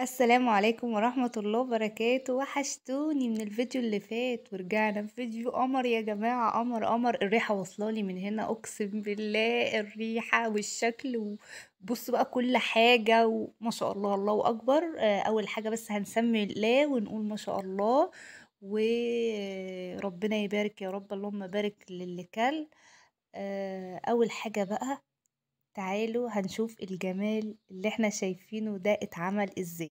السلام عليكم ورحمة الله وبركاته وحشتوني من الفيديو اللي فات ورجعنا في فيديو قمر يا جماعة قمر قمر الريحة واصلالي من هنا اقسم بالله الريحة والشكل وبص بقى كل حاجة وما شاء الله الله اكبر آه، اول حاجة بس هنسمي الله ونقول ما شاء الله وربنا يبارك يا رب اللهم بارك للي كل آه، اول حاجة بقى تعالوا هنشوف الجمال اللي احنا شايفينه ده اتعمل ازاي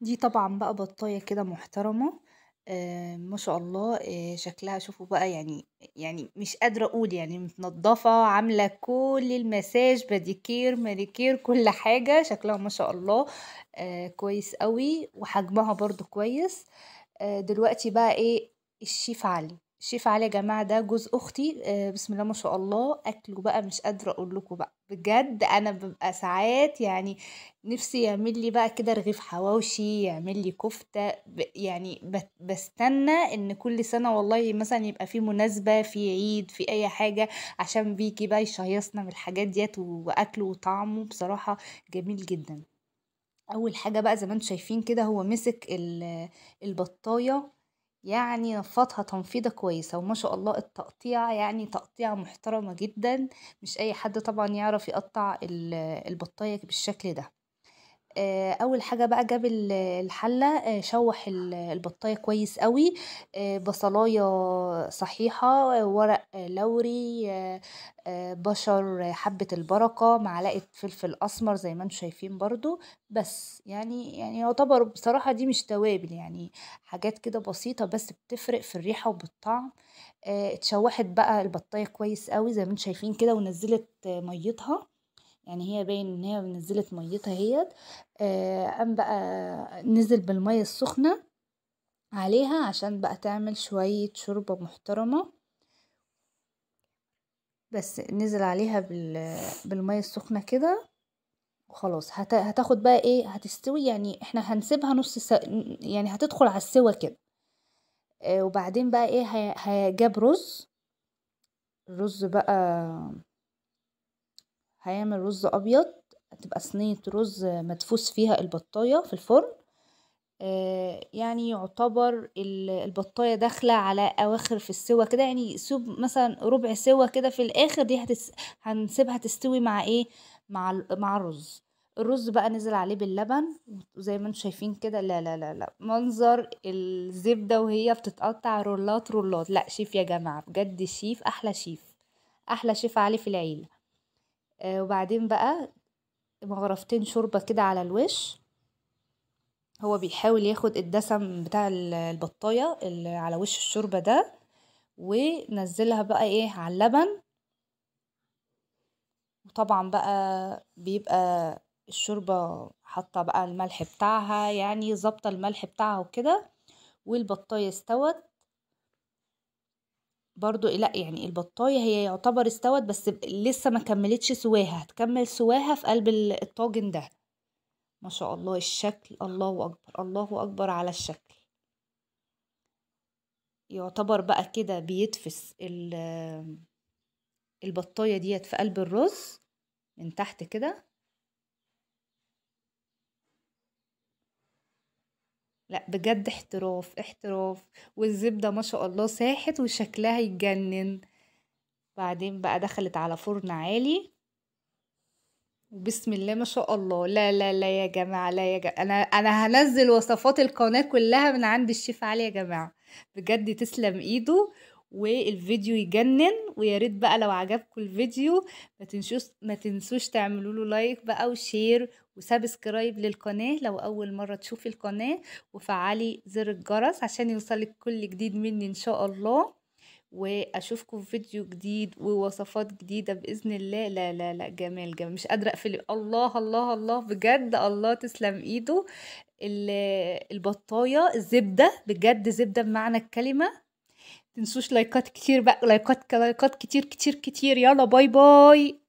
دي طبعا بقى بطاية كده محترمة آه ما شاء الله آه شكلها شوفوا بقى يعني يعني مش قادرة اقول يعني متنضفة عاملة كل المساج باديكير مانيكير كل حاجة شكلها ما شاء الله آه كويس قوي وحجمها برضو كويس آه دلوقتي بقى ايه الشيف علي شيف علي يا جماعه ده جوز اختي آه، بسم الله ما شاء الله اكله بقى مش قادره اقول لكم بقى بجد انا ببقى ساعات يعني نفسي يعمل لي بقى كده رغيف حواوشي يعمل لي كفته يعني بستنى ان كل سنه والله مثلا يبقى في مناسبه في عيد في اي حاجه عشان بيكي بقى يشيصنا من الحاجات ديت واكله وطعمه بصراحه جميل جدا اول حاجه بقى زي ما انتم شايفين كده هو مسك البطايه يعني نفضها تنفيضة كويسة وما شاء الله التقطيع يعني تقطيعة محترمة جدا مش أي حد طبعا يعرف يقطع البطاية بالشكل ده آه، اول حاجه بقى جاب الحله آه، شوح البطايه كويس قوي آه، بصلايه صحيحه ورق لوري بشر حبه البركه معلقه فلفل اسمر زي ما انتم شايفين برضو بس يعني يعني يعتبر بصراحه دي مش توابل يعني حاجات كده بسيطه بس بتفرق في الريحه وبالطعم اتشوحت بقى البطايه كويس قوي زي ما انتم شايفين كده ونزلت ميتها يعني هي باين ان هي نزلت ميتها اهيت آه، قام بقى نزل بالمية السخنة عليها عشان بقى تعمل شوية شوربة محترمة بس نزل عليها بالمية السخنة كده وخلاص هتاخد بقى ايه هتستوي يعني احنا هنسيبها نص سا... يعني هتدخل على السوا كده آه، وبعدين بقى ايه هيجاب رز الرز بقى هيعمل رز ابيض هتبقى صينيه رز مدفوس فيها البطايه في الفرن آه، يعني يعتبر البطايه داخله على اواخر في السوا كده يعني سوب مثلا ربع سوا كده في الاخر دي هتس... هنسيبها تستوي مع ايه مع مع الرز الرز بقى نزل عليه باللبن وزي ما انتم شايفين كده لا لا لا لا منظر الزبده وهي بتتقطع رولات رولات لا شيف يا جماعه بجد شيف احلى شيف احلى شيف علي في العيله آه، وبعدين بقى مغرفتين شوربة كده على الوش هو بيحاول ياخد الدسم بتاع البطاية اللي على وش الشوربة ده ونزلها بقى ايه على اللبن وطبعا بقى بيبقى الشوربة حاطة بقى الملح بتاعها يعني ظابطة الملح بتاعها وكده والبطاية استوت برضو لا يعني البطايه هي يعتبر استوت بس لسه ما كملتش سواها هتكمل سواها في قلب الطاجن ده ما شاء الله الشكل الله اكبر الله اكبر على الشكل يعتبر بقى كده بيدفس البطايه ديت في قلب الرز من تحت كده لا بجد احتراف احتراف والزبدة ما شاء الله ساحت وشكلها يتجنن بعدين بقى دخلت على فرن عالي وبسم الله ما شاء الله لا لا لا يا جماعة لا يا جماعة أنا أنا هنزل وصفات القناة كلها من عند الشيف علي يا جماعة بجد تسلم إيده والفيديو يجنن ويا ريت بقى لو عجبكم الفيديو ما تنسوش ما تنسوش تعملوا له لايك بقى وشير وسبسكرايب للقناه لو اول مره تشوفي القناه وفعلي زر الجرس عشان يوصلك كل جديد مني ان شاء الله واشوفكم في فيديو جديد ووصفات جديده باذن الله لا لا لا جمال جمال مش قادره اقفل الله الله الله بجد الله تسلم ايده البطايه الزبده بجد زبده بمعنى الكلمه تنسوش لايكات كتير بقى لايكات لايكات كتير كتير كتير يلا باي باي